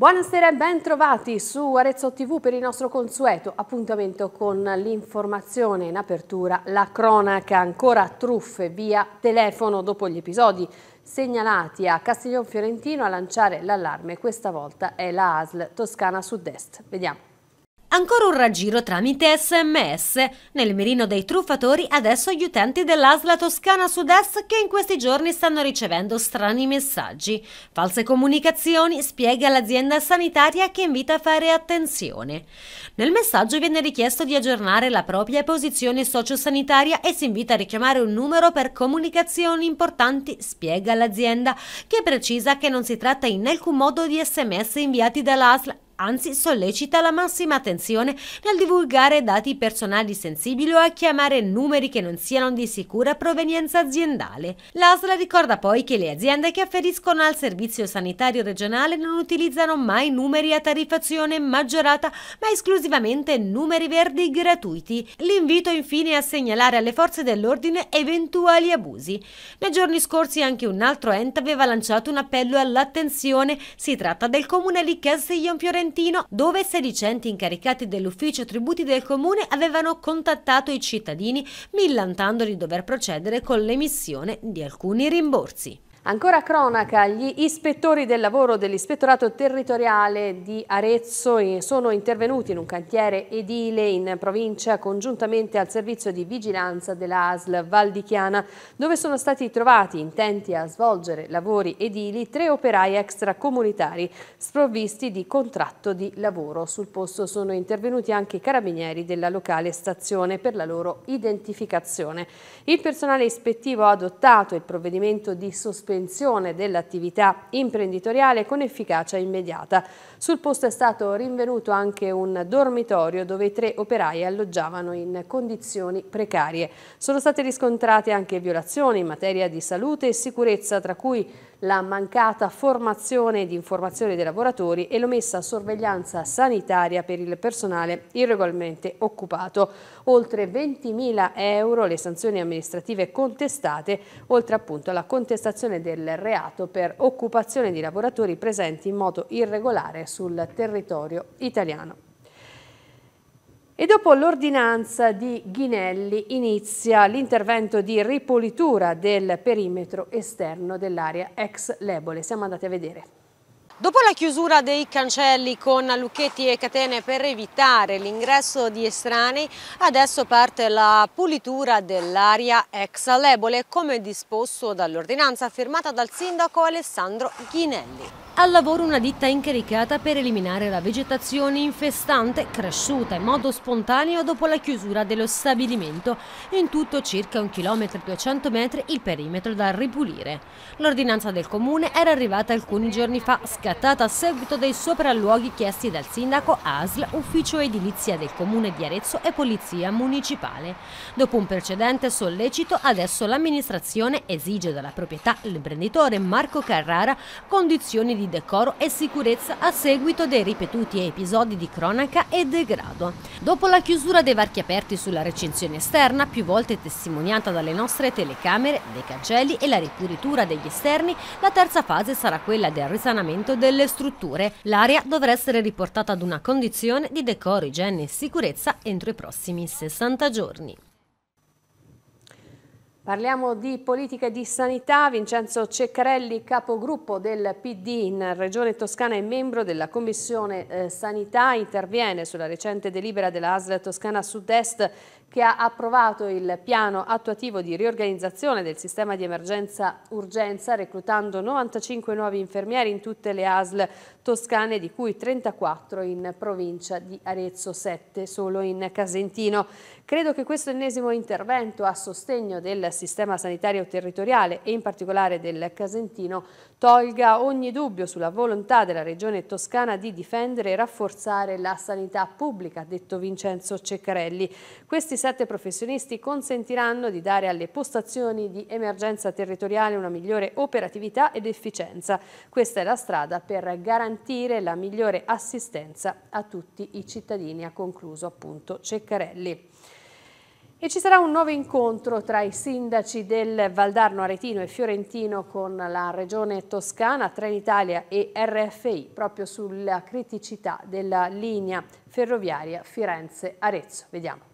Buonasera e ben trovati su Arezzo TV per il nostro consueto appuntamento con l'informazione in apertura, la cronaca, ancora truffe via telefono dopo gli episodi segnalati a Castiglione Fiorentino a lanciare l'allarme, questa volta è la ASL Toscana Sud-Est. Vediamo. Ancora un raggiro tramite sms. Nel mirino dei truffatori adesso gli utenti dell'Asla Toscana Sud-Est che in questi giorni stanno ricevendo strani messaggi. False comunicazioni, spiega l'azienda sanitaria che invita a fare attenzione. Nel messaggio viene richiesto di aggiornare la propria posizione sociosanitaria e si invita a richiamare un numero per comunicazioni importanti, spiega l'azienda, che precisa che non si tratta in alcun modo di sms inviati dall'Asla anzi sollecita la massima attenzione nel divulgare dati personali sensibili o a chiamare numeri che non siano di sicura provenienza aziendale. L'ASL ricorda poi che le aziende che afferiscono al servizio sanitario regionale non utilizzano mai numeri a tarifazione maggiorata, ma esclusivamente numeri verdi gratuiti. L'invito infine a segnalare alle forze dell'ordine eventuali abusi. Nei giorni scorsi anche un altro ente aveva lanciato un appello all'attenzione. Si tratta del comune di Ion Fiorentino Trentino dove sedicenti incaricati dell'ufficio tributi del comune avevano contattato i cittadini millantando di dover procedere con l'emissione di alcuni rimborsi. Ancora cronaca, gli ispettori del lavoro dell'ispettorato territoriale di Arezzo eh, sono intervenuti in un cantiere edile in provincia congiuntamente al servizio di vigilanza della ASL Valdichiana dove sono stati trovati intenti a svolgere lavori edili tre operai extracomunitari sprovvisti di contratto di lavoro. Sul posto sono intervenuti anche i carabinieri della locale stazione per la loro identificazione. Il personale ispettivo ha adottato il provvedimento di sospensione sospensione dell'attività imprenditoriale con efficacia immediata. Sul posto è stato rinvenuto anche un dormitorio dove i tre operai alloggiavano in condizioni precarie. Sono state riscontrate anche violazioni in materia di salute e sicurezza, tra cui la mancata formazione di informazione dei lavoratori e l'omessa sorveglianza sanitaria per il personale irregolarmente occupato. Oltre 20.000 euro le sanzioni amministrative contestate, oltre appunto alla contestazione del reato per occupazione di lavoratori presenti in modo irregolare sul territorio italiano. E dopo l'ordinanza di Ghinelli inizia l'intervento di ripulitura del perimetro esterno dell'area ex Lebole. Siamo andati a vedere. Dopo la chiusura dei cancelli con lucchetti e catene per evitare l'ingresso di estranei, adesso parte la pulitura dell'area ex Lebole, come disposto dall'ordinanza firmata dal sindaco Alessandro Ghinelli. Al lavoro una ditta incaricata per eliminare la vegetazione infestante cresciuta in modo spontaneo dopo la chiusura dello stabilimento. In tutto circa 1 km e 200 metri il perimetro da ripulire. L'ordinanza del comune era arrivata alcuni giorni fa, scattata a seguito dei sopralluoghi chiesti dal sindaco ASL, ufficio edilizia del comune di Arezzo e polizia municipale. Dopo un precedente sollecito adesso l'amministrazione esige dalla proprietà l'imprenditore Marco Carrara condizioni di decoro e sicurezza a seguito dei ripetuti episodi di cronaca e degrado. Dopo la chiusura dei varchi aperti sulla recinzione esterna, più volte testimoniata dalle nostre telecamere, dei cancelli e la ripuritura degli esterni, la terza fase sarà quella del risanamento delle strutture. L'area dovrà essere riportata ad una condizione di decoro, igiene e sicurezza entro i prossimi 60 giorni. Parliamo di politica e di sanità. Vincenzo Ceccarelli, capogruppo del PD in Regione Toscana e membro della Commissione eh, Sanità, interviene sulla recente delibera della ASL Toscana Sud-Est che ha approvato il piano attuativo di riorganizzazione del sistema di emergenza-urgenza reclutando 95 nuovi infermieri in tutte le ASL toscane di cui 34 in provincia di Arezzo, 7 solo in Casentino. Credo che questo ennesimo intervento a sostegno del sistema sanitario territoriale e in particolare del Casentino tolga ogni dubbio sulla volontà della regione toscana di difendere e rafforzare la sanità pubblica, ha detto Vincenzo Ceccarelli. Questi 27 professionisti consentiranno di dare alle postazioni di emergenza territoriale una migliore operatività ed efficienza. Questa è la strada per garantire la migliore assistenza a tutti i cittadini, ha concluso appunto Ceccarelli. E ci sarà un nuovo incontro tra i sindaci del Valdarno Aretino e Fiorentino con la Regione Toscana, Trenitalia e RFI proprio sulla criticità della linea ferroviaria Firenze-Arezzo. Vediamo.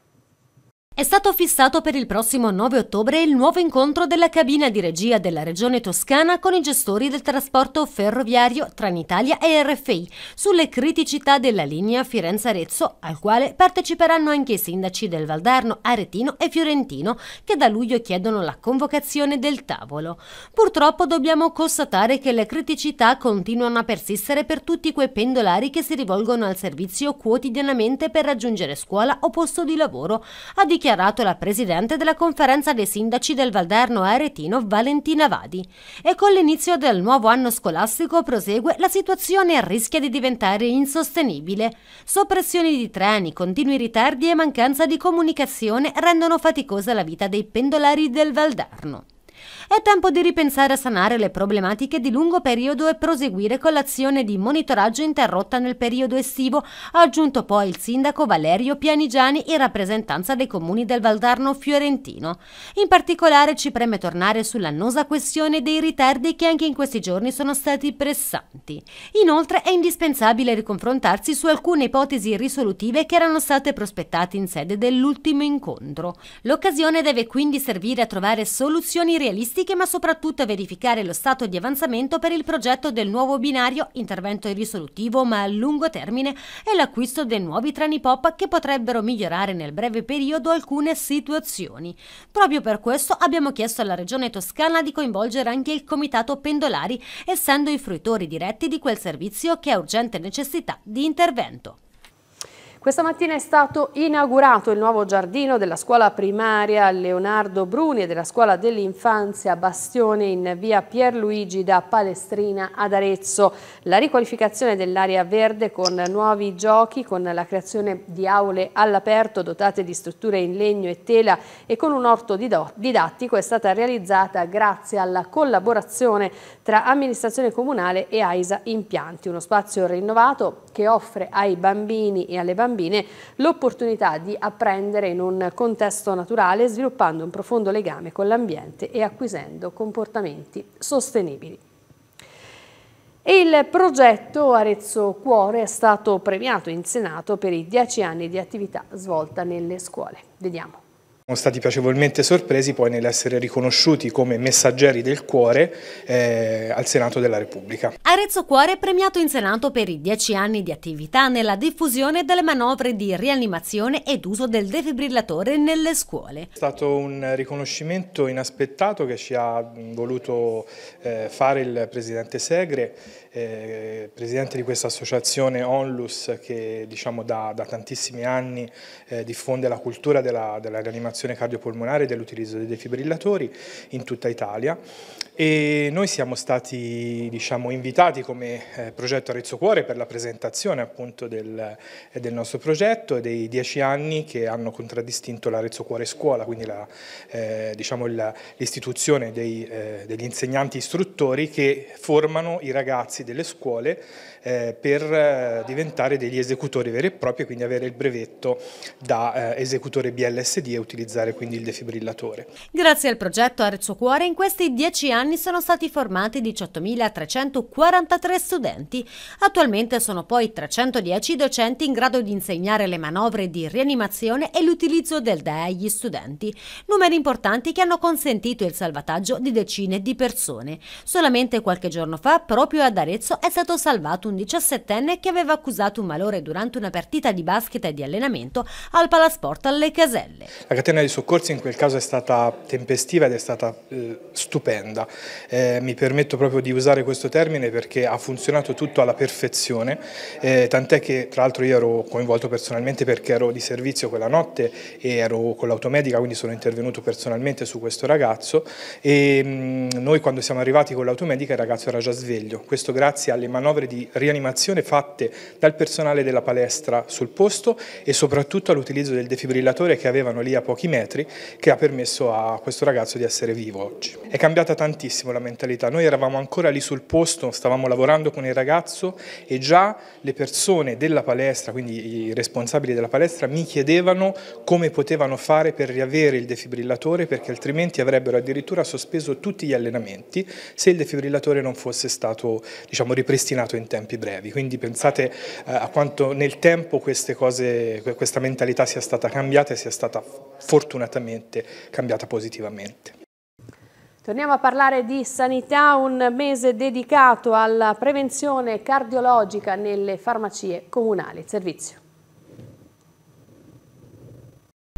È stato fissato per il prossimo 9 ottobre il nuovo incontro della cabina di regia della Regione Toscana con i gestori del trasporto ferroviario Tranitalia e RFI sulle criticità della linea Firenze-Arezzo, al quale parteciperanno anche i sindaci del Valdarno, Aretino e Fiorentino, che da luglio chiedono la convocazione del tavolo. Purtroppo dobbiamo constatare che le criticità continuano a persistere per tutti quei pendolari che si rivolgono al servizio quotidianamente per raggiungere scuola o posto di lavoro, ha dichiarato dichiarato la presidente della conferenza dei sindaci del Valderno Aretino Valentina Vadi. E con l'inizio del nuovo anno scolastico prosegue la situazione rischia di diventare insostenibile. Soppressioni di treni, continui ritardi e mancanza di comunicazione rendono faticosa la vita dei pendolari del Valderno è tempo di ripensare a sanare le problematiche di lungo periodo e proseguire con l'azione di monitoraggio interrotta nel periodo estivo, ha aggiunto poi il sindaco Valerio Pianigiani in rappresentanza dei comuni del Valdarno fiorentino. In particolare ci preme tornare sull'annosa questione dei ritardi che anche in questi giorni sono stati pressanti. Inoltre è indispensabile riconfrontarsi su alcune ipotesi risolutive che erano state prospettate in sede dell'ultimo incontro. L'occasione deve quindi servire a trovare soluzioni realistiche statistiche ma soprattutto a verificare lo stato di avanzamento per il progetto del nuovo binario intervento risolutivo ma a lungo termine e l'acquisto dei nuovi treni pop che potrebbero migliorare nel breve periodo alcune situazioni. Proprio per questo abbiamo chiesto alla Regione Toscana di coinvolgere anche il Comitato Pendolari essendo i fruitori diretti di quel servizio che ha urgente necessità di intervento. Questa mattina è stato inaugurato il nuovo giardino della scuola primaria Leonardo Bruni e della scuola dell'infanzia Bastione in via Pierluigi da Palestrina ad Arezzo. La riqualificazione dell'area verde con nuovi giochi, con la creazione di aule all'aperto dotate di strutture in legno e tela e con un orto didattico è stata realizzata grazie alla collaborazione tra amministrazione comunale e AISA Impianti, uno spazio rinnovato che offre ai bambini e alle bambine bambine l'opportunità di apprendere in un contesto naturale sviluppando un profondo legame con l'ambiente e acquisendo comportamenti sostenibili. Il progetto Arezzo Cuore è stato premiato in Senato per i dieci anni di attività svolta nelle scuole. Vediamo. Siamo stati piacevolmente sorpresi poi nell'essere riconosciuti come messaggeri del cuore eh, al Senato della Repubblica. Arezzo Cuore è premiato in Senato per i dieci anni di attività nella diffusione delle manovre di rianimazione ed uso del defibrillatore nelle scuole. È stato un riconoscimento inaspettato che ci ha voluto eh, fare il Presidente Segre, eh, Presidente di questa associazione Onlus che diciamo, da, da tantissimi anni eh, diffonde la cultura della, della rianimazione programmazione cardiopolmonare e dell'utilizzo dei defibrillatori in tutta Italia e noi siamo stati diciamo, invitati come eh, progetto Arezzo Cuore per la presentazione appunto del, eh, del, nostro progetto e dei dieci anni che hanno contraddistinto l'Arezzo Cuore Scuola, quindi l'istituzione eh, diciamo, eh, degli insegnanti istruttori che formano i ragazzi delle scuole eh, per eh, diventare degli esecutori veri e propri quindi avere il brevetto da eh, esecutore BLSD e utilizzare quindi il defibrillatore. Grazie al progetto Arezzo Cuore in questi dieci anni sono stati formati 18.343 studenti. Attualmente sono poi 310 i docenti in grado di insegnare le manovre di rianimazione e l'utilizzo del DEA agli studenti, numeri importanti che hanno consentito il salvataggio di decine di persone. Solamente qualche giorno fa proprio ad Arezzo è stato salvato un un 17enne che aveva accusato un malore durante una partita di basket e di allenamento al Palasport alle Caselle. La catena di soccorsi in quel caso è stata tempestiva ed è stata eh, stupenda. Eh, mi permetto proprio di usare questo termine perché ha funzionato tutto alla perfezione, eh, tant'è che tra l'altro io ero coinvolto personalmente perché ero di servizio quella notte e ero con l'automedica, quindi sono intervenuto personalmente su questo ragazzo e mh, mm, noi quando siamo arrivati con l'automedica il ragazzo era già sveglio, questo grazie alle manovre di rianimazione fatte dal personale della palestra sul posto e soprattutto all'utilizzo del defibrillatore che avevano lì a pochi metri che ha permesso a questo ragazzo di essere vivo oggi. È cambiata tantissimo la mentalità, noi eravamo ancora lì sul posto, stavamo lavorando con il ragazzo e già le persone della palestra, quindi i responsabili della palestra, mi chiedevano come potevano fare per riavere il defibrillatore perché altrimenti avrebbero addirittura sospeso tutti gli allenamenti se il defibrillatore non fosse stato diciamo, ripristinato in tempo tempi brevi, quindi pensate eh, a quanto nel tempo queste cose, questa mentalità sia stata cambiata e sia stata fortunatamente cambiata positivamente. Torniamo a parlare di sanità, un mese dedicato alla prevenzione cardiologica nelle farmacie comunali. Servizio.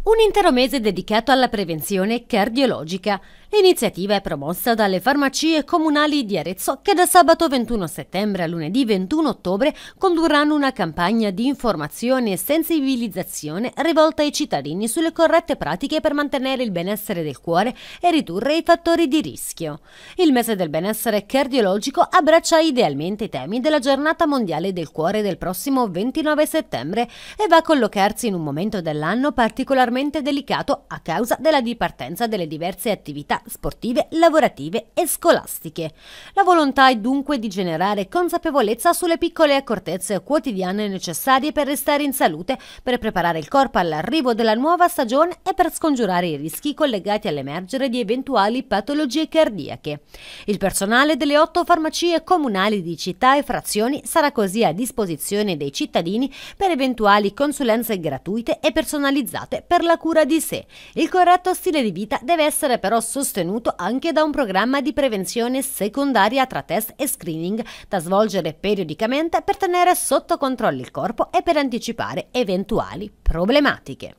Un intero mese dedicato alla prevenzione cardiologica. L'iniziativa è promossa dalle farmacie comunali di Arezzo che da sabato 21 settembre a lunedì 21 ottobre condurranno una campagna di informazione e sensibilizzazione rivolta ai cittadini sulle corrette pratiche per mantenere il benessere del cuore e ridurre i fattori di rischio. Il mese del benessere cardiologico abbraccia idealmente i temi della giornata mondiale del cuore del prossimo 29 settembre e va a collocarsi in un momento dell'anno particolarmente delicato a causa della dipartenza delle diverse attività sportive, lavorative e scolastiche. La volontà è dunque di generare consapevolezza sulle piccole accortezze quotidiane necessarie per restare in salute, per preparare il corpo all'arrivo della nuova stagione e per scongiurare i rischi collegati all'emergere di eventuali patologie cardiache. Il personale delle otto farmacie comunali di città e frazioni sarà così a disposizione dei cittadini per eventuali consulenze gratuite e personalizzate per la cura di sé. Il corretto stile di vita deve essere però sostenuto sostenuto anche da un programma di prevenzione secondaria tra test e screening da svolgere periodicamente per tenere sotto controllo il corpo e per anticipare eventuali problematiche.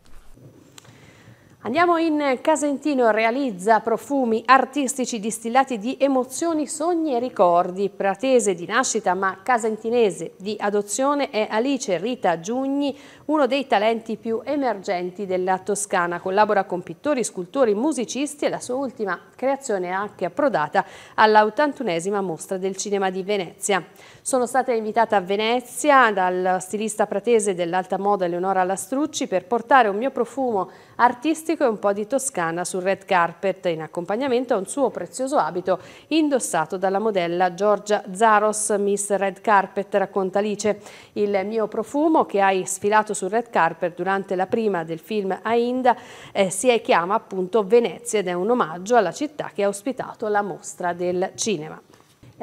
Andiamo in Casentino, realizza profumi artistici distillati di emozioni, sogni e ricordi. Pratese di nascita ma casentinese di adozione è Alice Rita Giugni, uno dei talenti più emergenti della Toscana. Collabora con pittori, scultori, musicisti e la sua ultima creazione è anche approdata all'81esima mostra del cinema di Venezia. Sono stata invitata a Venezia dal stilista pratese dell'alta moda Eleonora Lastrucci per portare un mio profumo artistico e un po' di toscana sul red carpet in accompagnamento a un suo prezioso abito indossato dalla modella Giorgia Zaros, Miss Red Carpet, racconta Alice. Il mio profumo che hai sfilato sul red carpet durante la prima del film Ainda eh, si chiama appunto Venezia ed è un omaggio alla città che ha ospitato la mostra del cinema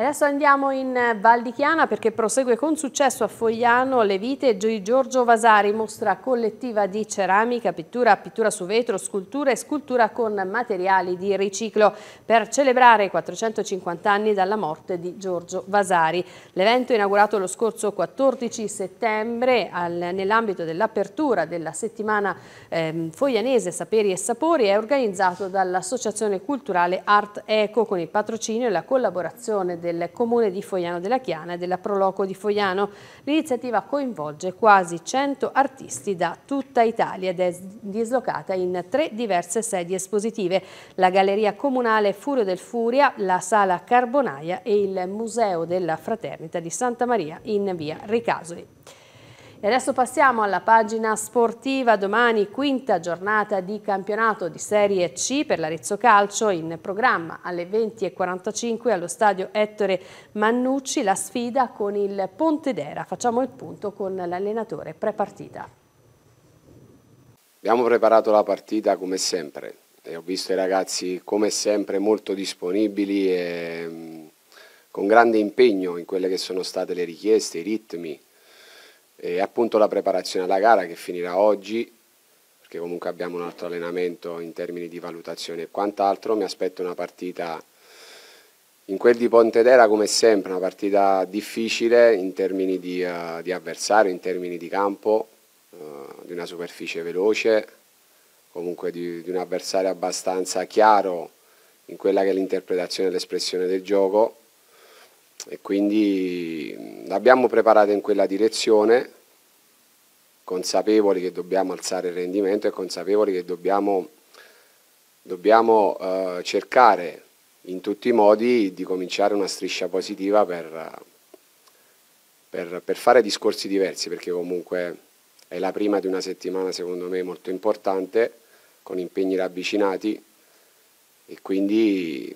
adesso andiamo in eh, Val di Chiana perché prosegue con successo a Fogliano le vite di Giorgio Vasari, mostra collettiva di ceramica, pittura, pittura su vetro, scultura e scultura con materiali di riciclo per celebrare i 450 anni dalla morte di Giorgio Vasari. L'evento inaugurato lo scorso 14 settembre nell'ambito dell'apertura della settimana eh, foglianese Saperi e Sapori è organizzato dall'Associazione Culturale Art Eco con il patrocinio e la collaborazione del del Comune di Fogliano della Chiana e della Proloco di Fogliano. L'iniziativa coinvolge quasi 100 artisti da tutta Italia ed è dislocata in tre diverse sedi espositive, la Galleria Comunale Furio del Furia, la Sala Carbonaia e il Museo della Fraternita di Santa Maria in via Ricasoli. E adesso passiamo alla pagina sportiva. Domani quinta giornata di campionato di Serie C per l'Arezzo Calcio in programma alle 20.45 allo stadio Ettore Mannucci la sfida con il Pontedera. Facciamo il punto con l'allenatore prepartita. Abbiamo preparato la partita come sempre. E ho visto i ragazzi come sempre molto disponibili e mm, con grande impegno in quelle che sono state le richieste, i ritmi, e appunto la preparazione alla gara che finirà oggi perché comunque abbiamo un altro allenamento in termini di valutazione e quant'altro, mi aspetto una partita in quel di Pontedera come sempre, una partita difficile in termini di, uh, di avversario, in termini di campo, uh, di una superficie veloce, comunque di, di un avversario abbastanza chiaro in quella che è l'interpretazione e l'espressione del gioco e quindi l'abbiamo preparata in quella direzione, consapevoli che dobbiamo alzare il rendimento e consapevoli che dobbiamo, dobbiamo eh, cercare in tutti i modi di cominciare una striscia positiva per, per, per fare discorsi diversi, perché comunque è la prima di una settimana secondo me molto importante, con impegni ravvicinati e quindi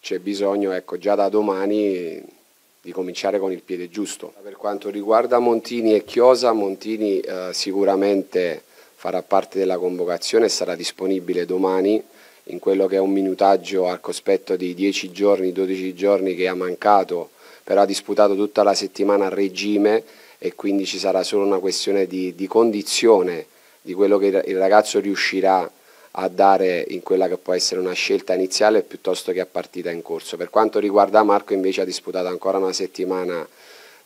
c'è bisogno, ecco, già da domani di cominciare con il piede giusto. Per quanto riguarda Montini e Chiosa, Montini eh, sicuramente farà parte della convocazione e sarà disponibile domani in quello che è un minutaggio al cospetto di 10 giorni, 12 giorni che ha mancato, però ha disputato tutta la settimana a regime e quindi ci sarà solo una questione di, di condizione di quello che il ragazzo riuscirà a a dare in quella che può essere una scelta iniziale piuttosto che a partita in corso. Per quanto riguarda Marco invece ha disputato ancora una settimana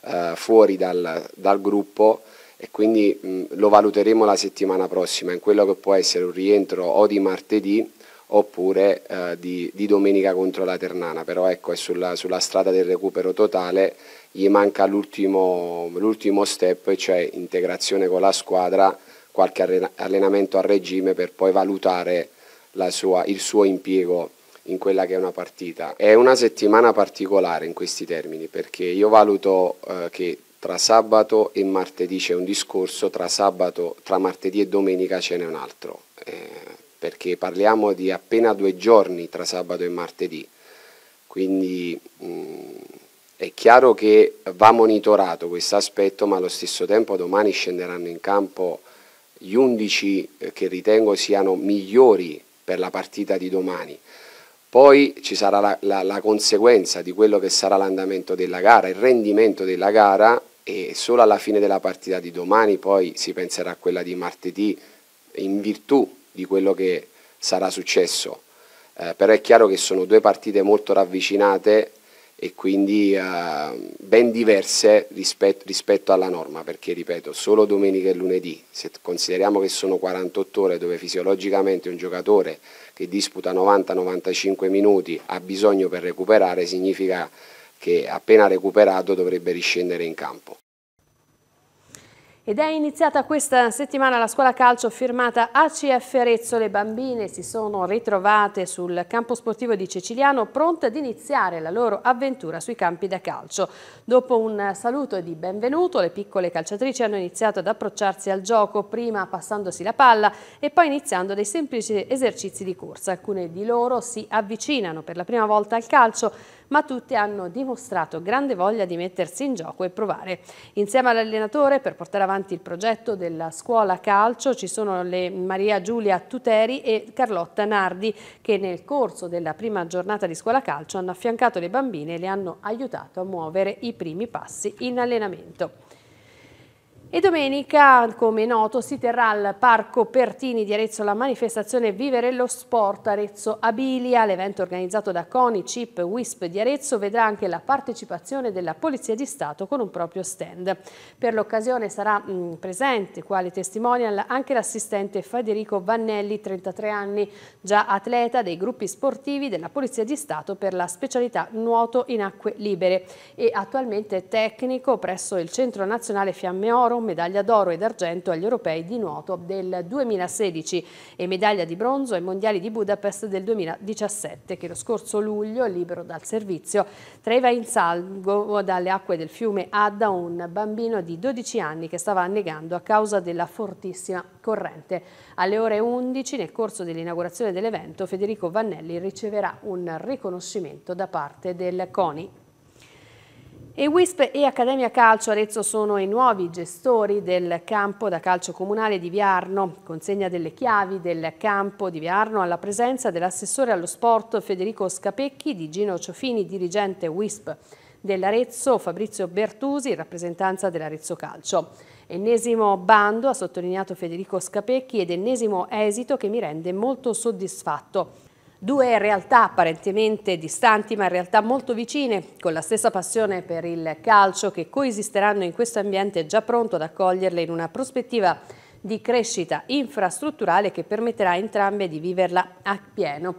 eh, fuori dal, dal, gruppo e quindi mh, lo valuteremo la settimana prossima in quello che può essere un rientro o di martedì oppure eh, di, di, domenica contro la Ternana, però ecco è sulla, sulla strada del recupero totale, gli manca l'ultimo step, cioè integrazione con la squadra qualche allenamento a regime per poi valutare sua, il suo impiego in quella che è una partita. È una settimana particolare in questi termini perché io valuto eh, che tra sabato e martedì c'è un discorso, tra, sabato, tra martedì e domenica ce n'è un altro, eh, perché parliamo di appena due giorni tra sabato e martedì, quindi mh, mm, è chiaro che va monitorato questo aspetto, ma allo stesso tempo domani scenderanno in campo gli 11 eh, che ritengo siano migliori per la partita di domani. Poi ci sarà la, la, la conseguenza di quello che sarà l'andamento della gara, il rendimento della gara e solo alla fine della partita di domani poi si penserà a quella di martedì in virtù di quello che sarà successo. Eh, però è chiaro che sono due partite molto ravvicinate e quindi eh, ben diverse rispetto, rispetto, alla norma, perché ripeto, solo domenica e lunedì, se consideriamo che sono 48 ore dove fisiologicamente un giocatore che disputa 90-95 minuti ha bisogno per recuperare, significa che appena recuperato dovrebbe riscendere in campo. Ed è iniziata questa settimana la scuola calcio firmata ACF Arezzo. Le bambine si sono ritrovate sul campo sportivo di Ceciliano pronte ad iniziare la loro avventura sui campi da calcio. Dopo un saluto di benvenuto, le piccole calciatrici hanno iniziato ad approcciarsi al gioco, prima passandosi la palla e poi iniziando dei semplici esercizi di corsa. Alcune di loro si avvicinano per la prima volta al calcio ma tutti hanno dimostrato grande voglia di mettersi in gioco e provare. Insieme all'allenatore per portare avanti il progetto della scuola calcio ci sono le Maria Giulia Tuteri e Carlotta Nardi che nel corso della prima giornata di scuola calcio hanno affiancato le bambine e le hanno aiutato a muovere i primi passi in allenamento. E domenica, come noto, si terrà al Parco Pertini di Arezzo la manifestazione Vivere lo Sport Arezzo Abilia. L'evento organizzato da CONI, CIP, WISP di Arezzo vedrà anche la partecipazione della Polizia di Stato con un proprio stand. Per l'occasione sarà mh, mm, presente, quale testimonial, anche l'assistente Federico Vannelli, 33 anni, già atleta dei gruppi sportivi della Polizia di Stato per la specialità nuoto in acque libere e attualmente tecnico presso il Centro Nazionale Fiamme Oro Ferro, medaglia d'oro ed argento agli europei di nuoto del 2016 e medaglia di bronzo ai mondiali di Budapest del 2017 che lo scorso luglio, libero dal servizio, traeva in salvo dalle acque del fiume Adda un bambino di 12 anni che stava annegando a causa della fortissima corrente. Alle ore 11, nel corso dell'inaugurazione dell'evento, Federico Vannelli riceverà un riconoscimento da parte del CONI. E WISP e Accademia Calcio Arezzo sono i nuovi gestori del campo da calcio comunale di Viarno. Consegna delle chiavi del campo di Viarno alla presenza dell'assessore allo sport Federico Scapecchi di Gino Ciofini, dirigente WISP dell'Arezzo, Fabrizio Bertusi, in rappresentanza dell'Arezzo Calcio. Ennesimo bando, ha sottolineato Federico Scapecchi, ed ennesimo esito che mi rende molto soddisfatto. Due realtà apparentemente distanti ma in realtà molto vicine, con la stessa passione per il calcio che coesisteranno in questo ambiente già pronto ad accoglierle in una prospettiva di crescita infrastrutturale che permetterà a entrambe di viverla a pieno.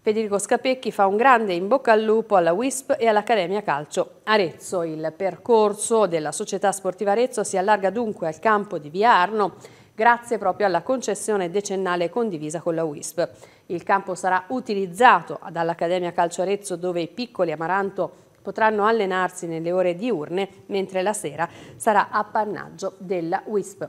Federico Scapecchi fa un grande in bocca al lupo alla WISP e all'Accademia Calcio Arezzo. Il percorso della società sportiva Arezzo si allarga dunque al campo di Via Arno grazie proprio alla concessione decennale condivisa con la WISP. Il campo sarà utilizzato dall'Accademia Calcio Arezzo dove i piccoli Amaranto potranno allenarsi nelle ore diurne, mentre la sera sarà appannaggio della WISP.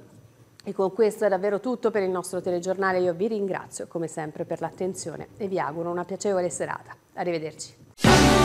E con questo è davvero tutto per il nostro telegiornale. Io vi ringrazio come sempre per l'attenzione e vi auguro una piacevole serata. Arrivederci.